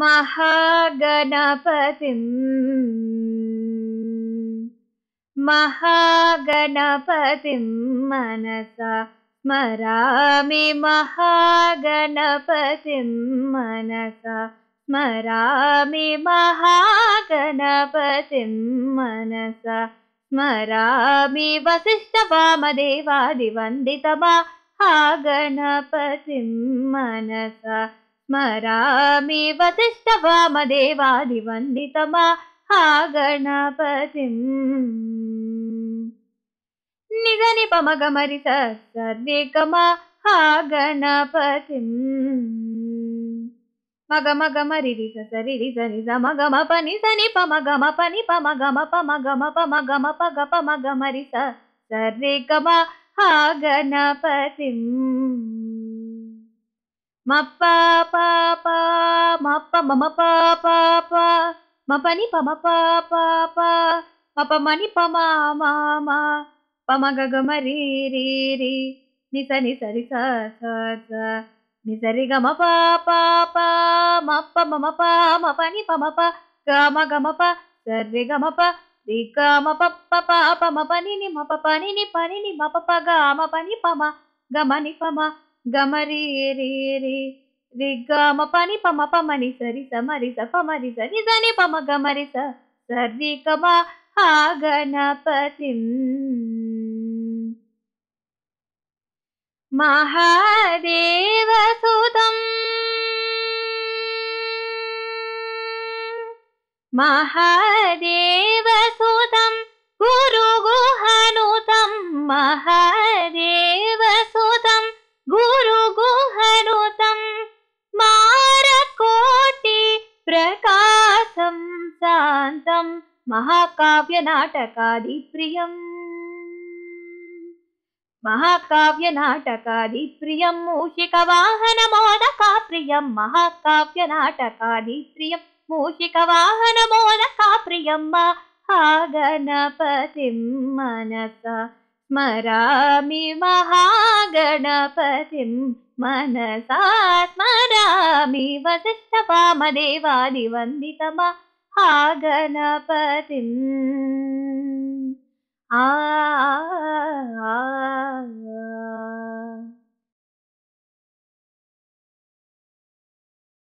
महागणपतिम् महागणपतिं मनसा स्मरामि महागणपतिं मनसा स्मरामि महागणपतिं मनसा स्मरामि वसिष्ठवामदेवादिवन्दितमा हा माहागणपतिं मनसा స్మరామి వసిష్ఠ వామదేవాది వందితమా హా గణపతి నిజ నిపమగమరి సర్వేకమా హా గణపతి మగ మగ మరి రిస సరి రిస నిజ మగ పని సని పమగమ పని పమగమ పమగమ పమగమ పగ మగ మ ప మరి స సరి గమ గణపతి మప్ప పాప మప్ప మమ పాప మపని పమ పాప మపమని పమా మామ పమ గగమ రీ రీ రీ నిస నిసరి స నిసరి గమ పాప మప్ప మమ ప మపని పమ ప గమ గమ ప సర్రి గమ ప రి గమ పప్ప పాప మపని ని మప పని ని పని ని మప ప గమ పని పమ గమ ని పమ गमरीरि रिगम पनिपम पमनि सरि समरिस पमरिसरि सनिपम गमरिसर्विपतिम् महादे महादेवसुतं गुरुगुहानुतं महाकाव्यदिप्रियं महाकाव्यनाटकादिप्रियं मूषिकवाहनमोदका प्रियं महाकाव्यनाटकादिप्रियं मूषिकवाहन मोद का मनसा स्मरामि महागणपतिं मनसा स्मरामि वसिष्ठपामदेवानिवन्दितमा ആ ഗണപതിൻ ആ